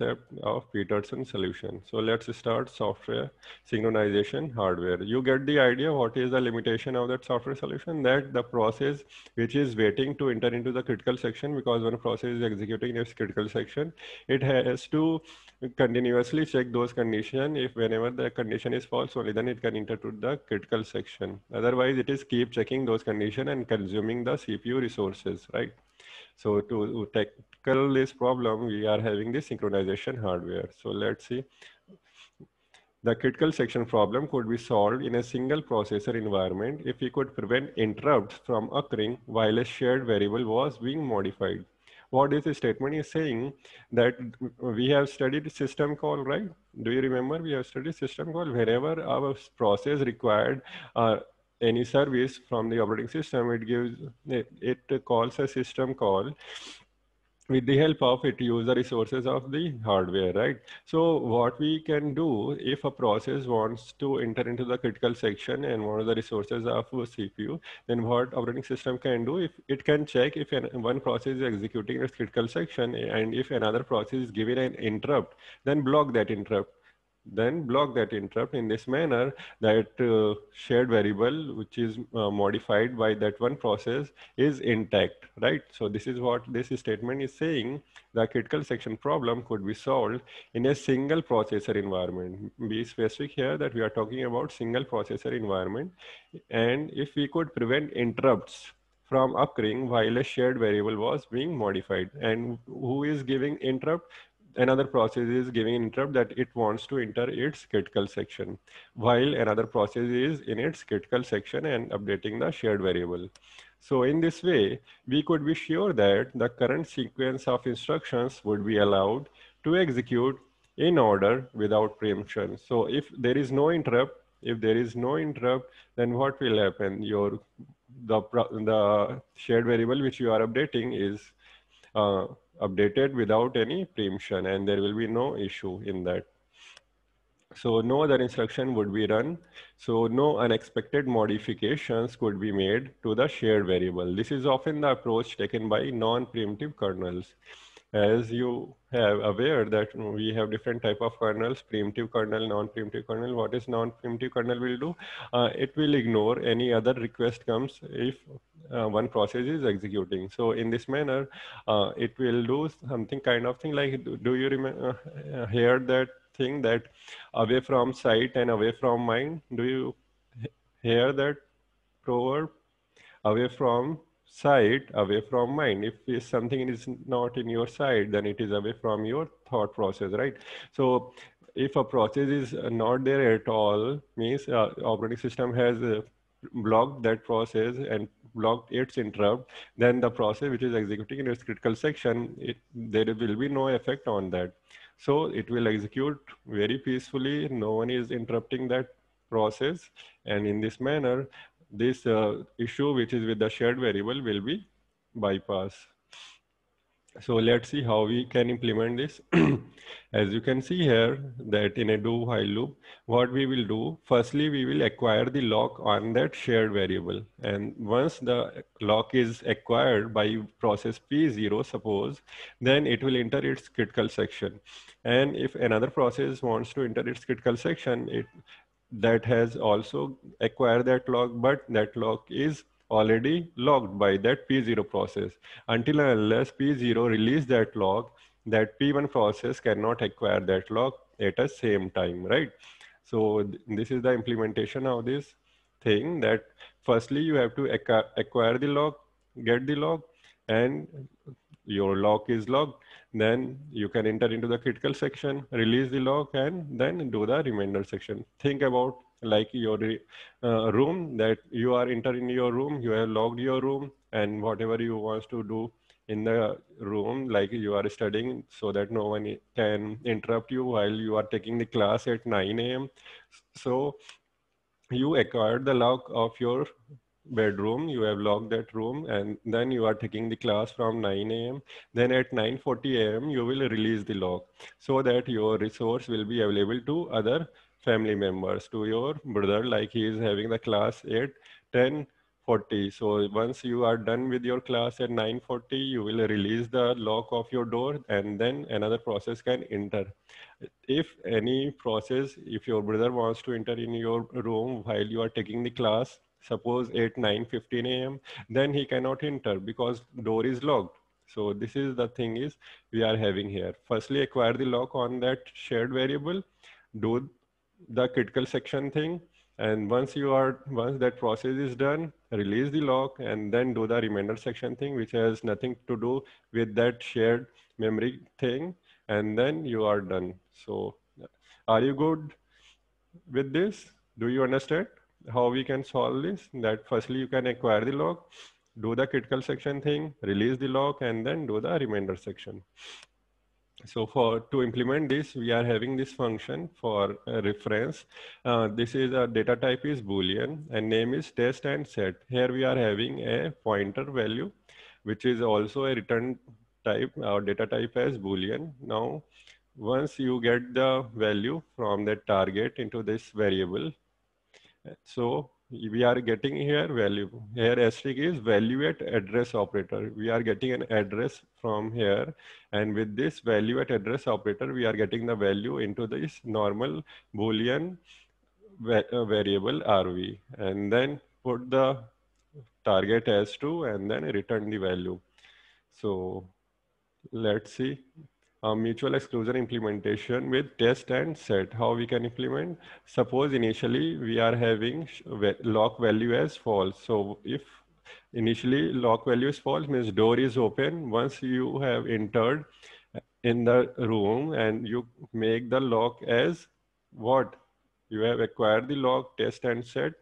concept of Peterson solution. So let's start software synchronization hardware. You get the idea what is the limitation of that software solution that the process which is waiting to enter into the critical section because when a process is executing its critical section, it has to continuously check those condition. If whenever the condition is false, only then it can enter to the critical section. Otherwise it is keep checking those condition and consuming the CPU resources, right? So to tackle this problem, we are having the synchronization hardware. So let's see. The critical section problem could be solved in a single processor environment if we could prevent interrupts from occurring while a shared variable was being modified. What this statement is saying that we have studied system call, right? Do you remember we have studied system call wherever our process required uh, any service from the operating system, it gives it, it calls a system call with the help of it use the resources of the hardware right so what we can do if a process wants to enter into the critical section and one of the resources of cpu then what operating system can do if it can check if an, one process is executing its critical section and if another process is given an interrupt then block that interrupt then block that interrupt in this manner that uh, shared variable which is uh, modified by that one process is intact right so this is what this statement is saying the critical section problem could be solved in a single processor environment be specific here that we are talking about single processor environment and if we could prevent interrupts from occurring while a shared variable was being modified and who is giving interrupt another process is giving an interrupt that it wants to enter its critical section while another process is in its critical section and updating the shared variable. So in this way, we could be sure that the current sequence of instructions would be allowed to execute in order without preemption. So if there is no interrupt, if there is no interrupt, then what will happen? Your the, the shared variable which you are updating is uh, updated without any preemption and there will be no issue in that. So no other instruction would be run. So no unexpected modifications could be made to the shared variable. This is often the approach taken by non-preemptive kernels as you have aware that we have different type of kernels, preemptive kernel, non preemptive kernel. What is non-preemptive kernel will do? Uh, it will ignore any other request comes if uh, one process is executing. So in this manner, uh, it will do something kind of thing like, do, do you remember, uh, uh, hear that thing that away from sight and away from mind? Do you hear that proverb? Away from sight away from mind if something is not in your sight then it is away from your thought process right so if a process is not there at all means uh, operating system has uh, blocked that process and blocked its interrupt then the process which is executing in its critical section it, there will be no effect on that so it will execute very peacefully no one is interrupting that process and in this manner this uh, issue which is with the shared variable will be bypassed. So let's see how we can implement this. As you can see here that in a do while loop, what we will do, firstly, we will acquire the lock on that shared variable. And once the lock is acquired by process P0, suppose, then it will enter its critical section. And if another process wants to enter its critical section, it that has also acquire that log, but that log is already logged by that P0 process. Until unless P0 release that log, that P1 process cannot acquire that log at the same time, right? So th this is the implementation of this thing that firstly you have to acquire the log, get the log, and your log is logged. Then you can enter into the critical section, release the log, and then do the remainder section. Think about like your uh, room that you are entering your room you have logged your room and whatever you want to do in the room like you are studying so that no one can interrupt you while you are taking the class at 9 a.m so you acquired the lock of your bedroom you have locked that room and then you are taking the class from 9 a.m then at 9:40 a.m you will release the lock so that your resource will be available to other family members to your brother like he is having the class at 10:40 so once you are done with your class at 9:40 you will release the lock of your door and then another process can enter if any process if your brother wants to enter in your room while you are taking the class suppose 8 9 15 a.m then he cannot enter because door is locked so this is the thing is we are having here firstly acquire the lock on that shared variable do the critical section thing and once you are once that process is done release the lock and then do the remainder section thing which has nothing to do with that shared memory thing and then you are done so are you good with this do you understand how we can solve this that firstly you can acquire the log do the critical section thing release the log and then do the remainder section so for to implement this we are having this function for uh, reference uh, this is a data type is boolean and name is test and set here we are having a pointer value which is also a return type or data type as boolean now once you get the value from the target into this variable so we are getting here value. Here asterisk is value at address operator. We are getting an address from here. And with this value at address operator, we are getting the value into this normal Boolean uh, variable RV. And then put the target as to and then return the value. So let's see uh, mutual exclusion implementation with test and set. How we can implement? Suppose initially we are having lock value as false. So if initially lock value is false means door is open. Once you have entered in the room and you make the lock as what? You have acquired the lock, test and set.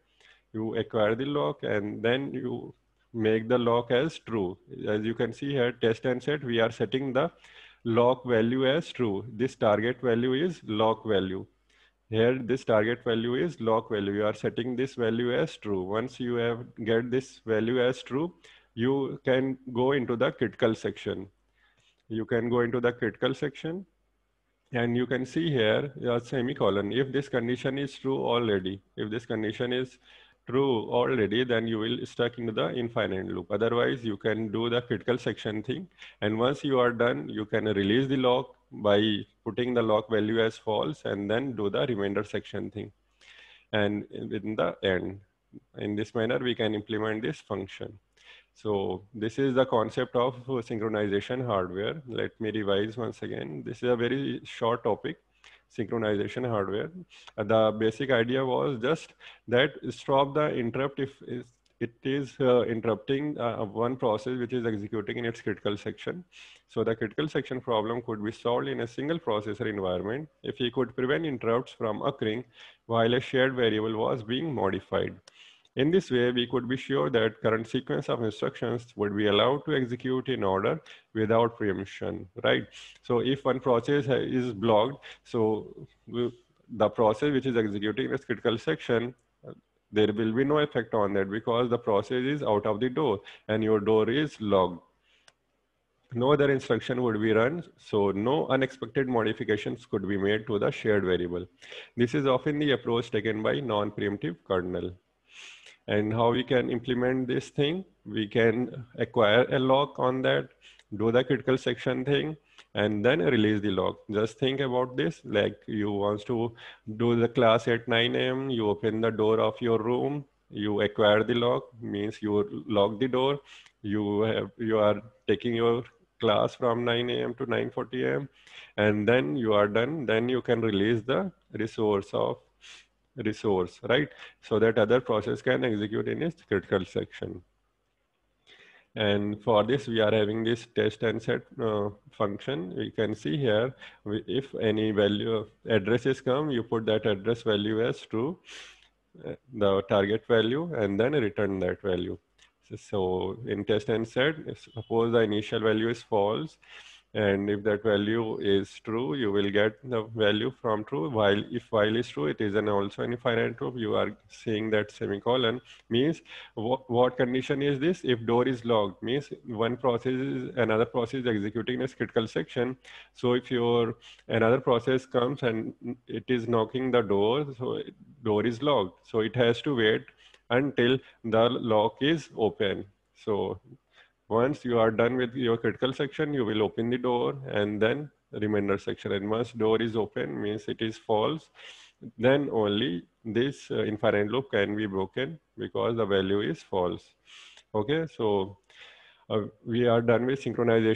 You acquire the lock and then you make the lock as true. As you can see here, test and set, we are setting the lock value as true. This target value is lock value. Here, this target value is lock value. You are setting this value as true. Once you have get this value as true, you can go into the critical section. You can go into the critical section and you can see here a semicolon. If this condition is true already, if this condition is true already, then you will stuck into the infinite loop. Otherwise, you can do the critical section thing. And once you are done, you can release the lock by putting the lock value as false and then do the remainder section thing. And in the end, in this manner, we can implement this function. So this is the concept of synchronization hardware. Let me revise once again. This is a very short topic, synchronization hardware. Uh, the basic idea was just that stop the interrupt if it is uh, interrupting uh, one process which is executing in its critical section. So the critical section problem could be solved in a single processor environment if we could prevent interrupts from occurring while a shared variable was being modified. In this way, we could be sure that current sequence of instructions would be allowed to execute in order without preemption, right? So if one process is blocked, so the process which is executing this critical section there will be no effect on that because the process is out of the door and your door is locked. No other instruction would be run, so no unexpected modifications could be made to the shared variable. This is often the approach taken by non-preemptive kernel and how we can implement this thing. We can acquire a lock on that, do the critical section thing, and then release the log. Just think about this, like you wants to do the class at 9 a.m., you open the door of your room, you acquire the log, means you lock the door, you, have, you are taking your class from 9 a.m. to 9.40 a.m. and then you are done, then you can release the resource of resource, right? So that other process can execute in its critical section. And for this, we are having this test and set uh, function. We can see here, if any value address is come, you put that address value as true, uh, the target value, and then return that value. So in test and set, suppose the initial value is false, and if that value is true, you will get the value from true. While if while is true, it is an also an infinite loop. You are seeing that semicolon means what, what condition is this? If door is locked means one process is another process executing this critical section. So if your another process comes and it is knocking the door, so door is locked. So it has to wait until the lock is open. So once you are done with your critical section, you will open the door and then remainder section. And once door is open, means it is false, then only this uh, inferent loop can be broken because the value is false. Okay, so uh, we are done with synchronization.